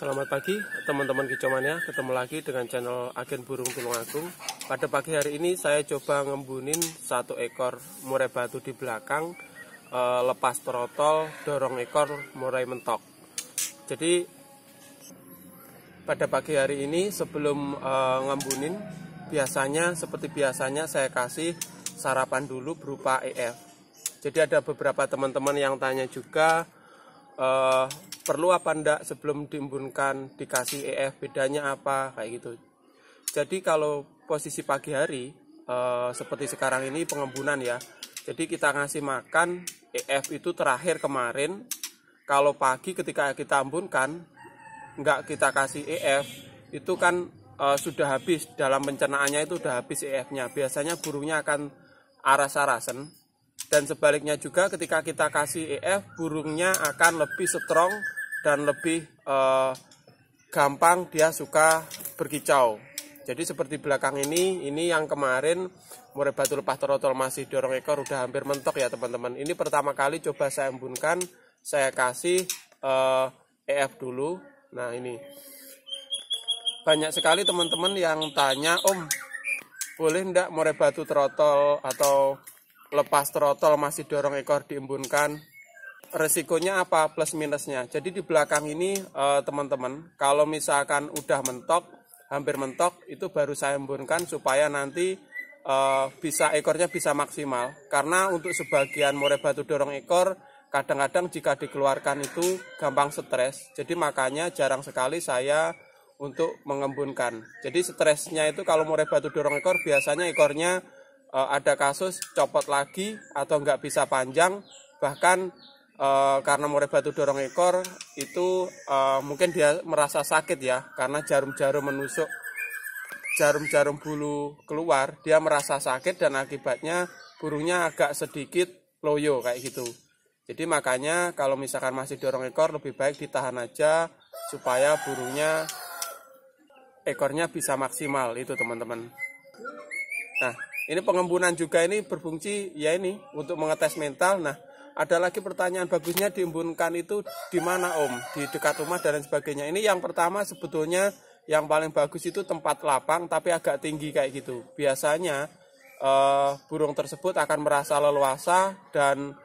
Selamat pagi teman-teman kicomania ya. Ketemu lagi dengan channel Agen Burung tulung agung Pada pagi hari ini saya coba ngembunin satu ekor murai batu di belakang eh, Lepas trotol, dorong ekor murai mentok Jadi pada pagi hari ini sebelum eh, ngembunin Biasanya seperti biasanya saya kasih sarapan dulu berupa EF Jadi ada beberapa teman-teman yang tanya juga uh, perlu apa ndak sebelum diembunkan dikasih EF bedanya apa kayak gitu jadi kalau posisi pagi hari uh, seperti sekarang ini pengembunan ya jadi kita ngasih makan EF itu terakhir kemarin kalau pagi ketika kita embunkan nggak kita kasih EF itu kan uh, sudah habis dalam pencernaannya itu sudah habis EF-nya biasanya burungnya akan arah arasan dan sebaliknya juga ketika kita kasih EF, burungnya akan lebih strong dan lebih uh, gampang dia suka berkicau. Jadi seperti belakang ini, ini yang kemarin murai batu lepas terotol masih dorong ekor udah hampir mentok ya teman-teman. Ini pertama kali coba saya embunkan, saya kasih uh, eh, EF dulu. Nah ini banyak sekali teman-teman yang tanya, Om boleh ndak murai batu terotol atau lepas trotol masih dorong ekor diembunkan resikonya apa plus minusnya jadi di belakang ini eh, teman-teman kalau misalkan udah mentok hampir mentok itu baru saya embunkan supaya nanti eh, bisa ekornya bisa maksimal karena untuk sebagian murai batu dorong ekor kadang-kadang jika dikeluarkan itu gampang stres jadi makanya jarang sekali saya untuk mengembunkan jadi stresnya itu kalau murai batu dorong ekor biasanya ekornya Eh, ada kasus copot lagi atau nggak bisa panjang bahkan eh, karena murai batu dorong ekor itu eh, mungkin dia merasa sakit ya karena jarum-jarum menusuk jarum-jarum bulu keluar dia merasa sakit dan akibatnya burungnya agak sedikit loyo kayak gitu jadi makanya kalau misalkan masih dorong ekor lebih baik ditahan aja supaya burungnya ekornya bisa maksimal itu teman-teman. Nah, ini pengembunan juga ini berfungsi ya ini untuk mengetes mental. Nah, ada lagi pertanyaan bagusnya diembunkan itu di mana Om? Di dekat rumah dan sebagainya. Ini yang pertama sebetulnya yang paling bagus itu tempat lapang tapi agak tinggi kayak gitu. Biasanya uh, burung tersebut akan merasa leluasa dan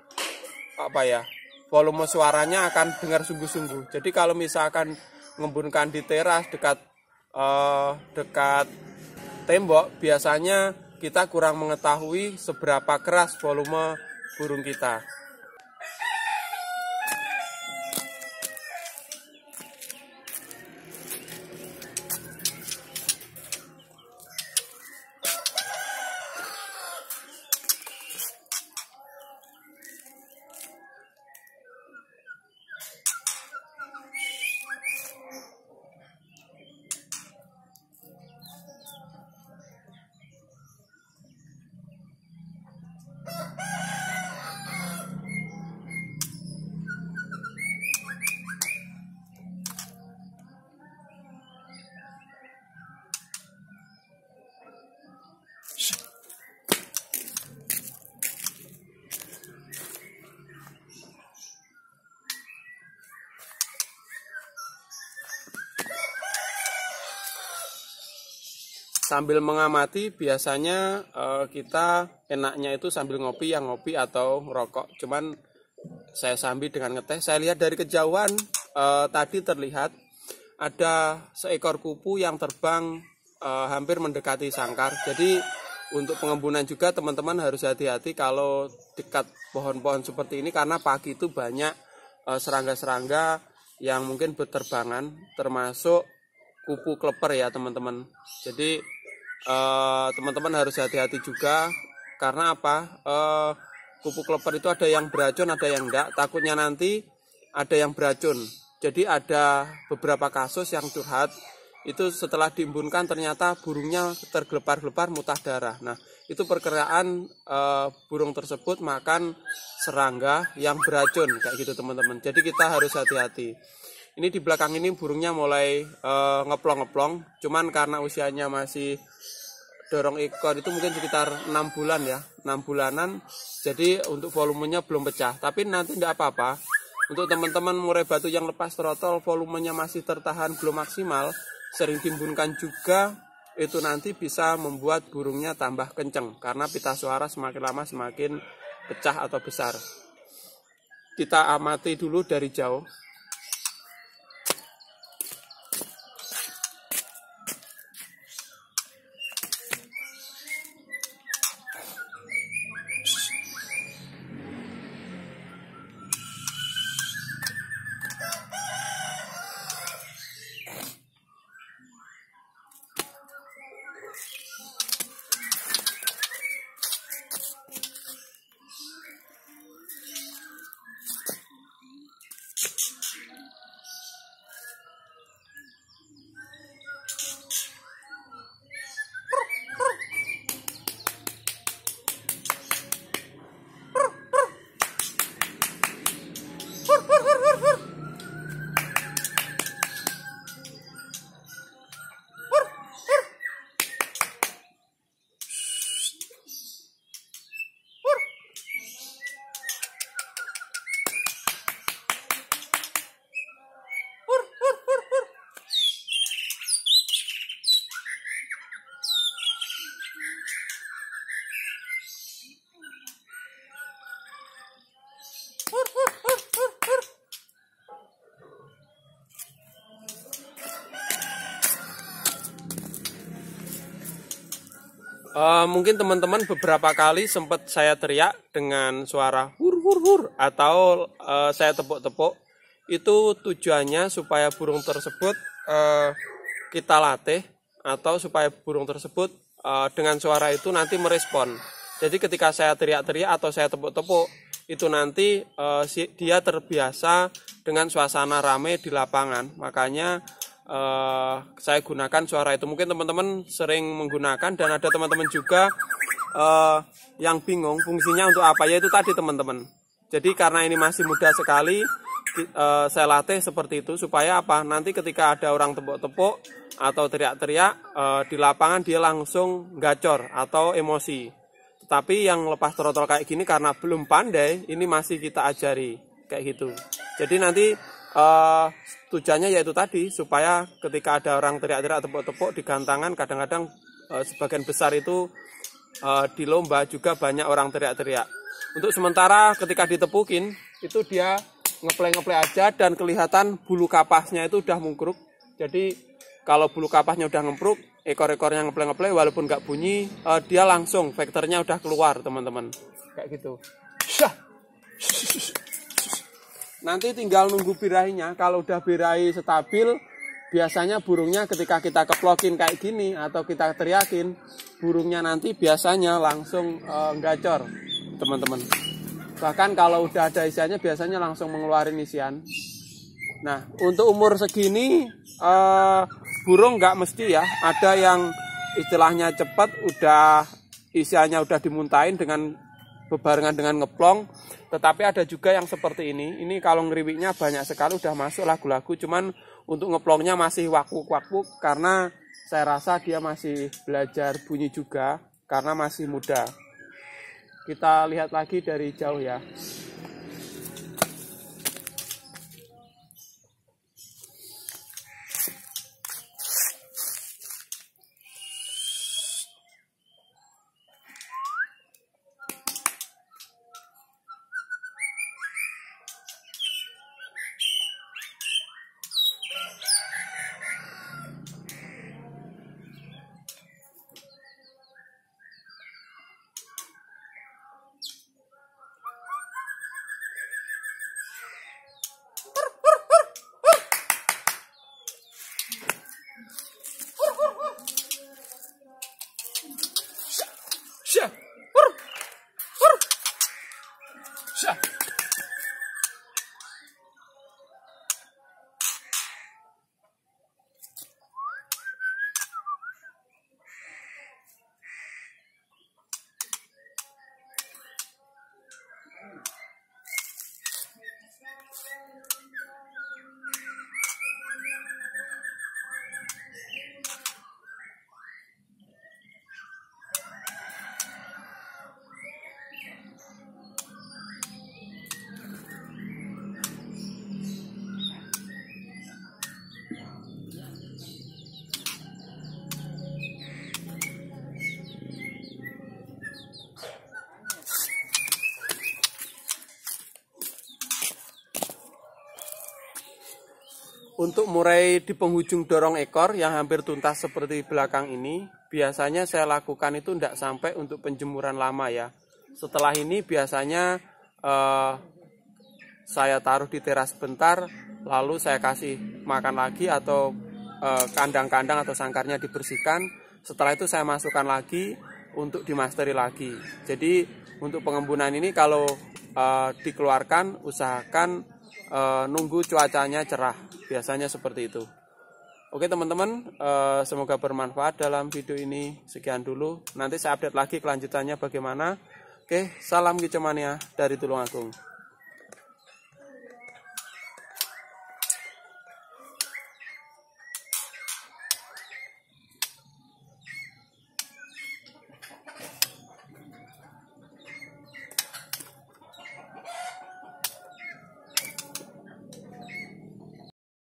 apa ya? volume suaranya akan dengar sungguh-sungguh. Jadi kalau misalkan ngembunkan di teras dekat uh, dekat tembok biasanya kita kurang mengetahui seberapa keras volume burung kita. sambil mengamati biasanya uh, kita enaknya itu sambil ngopi yang ngopi atau rokok cuman saya sambil dengan ngeteh saya lihat dari kejauhan uh, tadi terlihat ada seekor kupu yang terbang uh, hampir mendekati sangkar jadi untuk pengembunan juga teman-teman harus hati-hati kalau dekat pohon-pohon seperti ini karena pagi itu banyak serangga-serangga yang mungkin berterbangan termasuk kupu kleper ya teman-teman jadi Eh, teman-teman uh, harus hati-hati juga karena apa uh, eh, kupu itu ada yang beracun ada yang enggak takutnya nanti ada yang beracun jadi ada beberapa kasus yang curhat itu setelah diimbunkan ternyata burungnya tergelepar-gelepar mutah darah nah itu perkiraan uh, burung tersebut makan serangga yang beracun kayak gitu teman-teman jadi kita harus hati-hati ini di belakang ini burungnya mulai eh, ngeplong-ngeplong cuman karena usianya masih dorong ekor itu mungkin sekitar 6 bulan ya 6 bulanan jadi untuk volumenya belum pecah tapi nanti tidak apa-apa untuk teman-teman murai batu yang lepas trotol volumenya masih tertahan belum maksimal sering timbunkan juga itu nanti bisa membuat burungnya tambah kenceng karena pita suara semakin lama semakin pecah atau besar kita amati dulu dari jauh Uh, mungkin teman-teman beberapa kali sempat saya teriak dengan suara hur hur hur atau uh, saya tepuk-tepuk itu tujuannya supaya burung tersebut uh, kita latih atau supaya burung tersebut uh, dengan suara itu nanti merespon. Jadi ketika saya teriak-teriak atau saya tepuk-tepuk itu nanti uh, si, dia terbiasa dengan suasana rame di lapangan. Makanya uh, saya gunakan suara itu mungkin teman-teman sering menggunakan dan ada teman-teman juga uh, yang bingung fungsinya untuk apa ya itu tadi teman-teman jadi karena ini masih muda sekali uh, saya latih seperti itu supaya apa nanti ketika ada orang tepuk-tepuk atau teriak-teriak uh, di lapangan dia langsung gacor atau emosi Tapi yang lepas trotol kayak gini karena belum pandai ini masih kita ajari kayak gitu jadi nanti uh, tujuannya yaitu tadi supaya ketika ada orang teriak-teriak tepuk-tepuk di gantangan kadang-kadang uh, sebagian besar itu uh, di lomba juga banyak orang teriak-teriak. Untuk sementara ketika ditepukin itu dia ngeplay-ngeplay aja dan kelihatan bulu kapasnya itu udah mungkruk Jadi kalau bulu kapasnya udah ngempruk, ekor-ekornya ngeplay-ngeplay walaupun nggak bunyi, uh, dia langsung vektornya udah keluar teman-teman. Kayak gitu. shh Nanti tinggal nunggu birahinya. Kalau udah birahi stabil, biasanya burungnya ketika kita keplokin kayak gini atau kita teriakin, burungnya nanti biasanya langsung e, gacor, teman-teman. Bahkan kalau udah ada isiannya biasanya langsung mengeluarkan isian. Nah, untuk umur segini e, burung nggak mesti ya. Ada yang istilahnya cepat udah isiannya udah dimuntahin dengan bebarengan dengan ngeplong tetapi ada juga yang seperti ini ini kalau ngeriwiknya banyak sekali udah masuk lagu-lagu cuman untuk ngeplongnya masih wakuk-wakuk karena saya rasa dia masih belajar bunyi juga karena masih muda kita lihat lagi dari jauh ya Untuk murai di penghujung dorong ekor yang hampir tuntas seperti belakang ini, biasanya saya lakukan itu tidak sampai untuk penjemuran lama ya. Setelah ini biasanya eh, saya taruh di teras sebentar, lalu saya kasih makan lagi atau eh, kandang-kandang eh, atau sangkarnya dibersihkan. Setelah itu saya masukkan lagi untuk dimasteri lagi. Jadi untuk pengembunan ini kalau eh, dikeluarkan usahakan e, nunggu cuacanya cerah. Biasanya seperti itu. Oke teman-teman, e, semoga bermanfaat dalam video ini. Sekian dulu. Nanti saya update lagi kelanjutannya bagaimana. Oke, salam kicemania dari Tulungagung.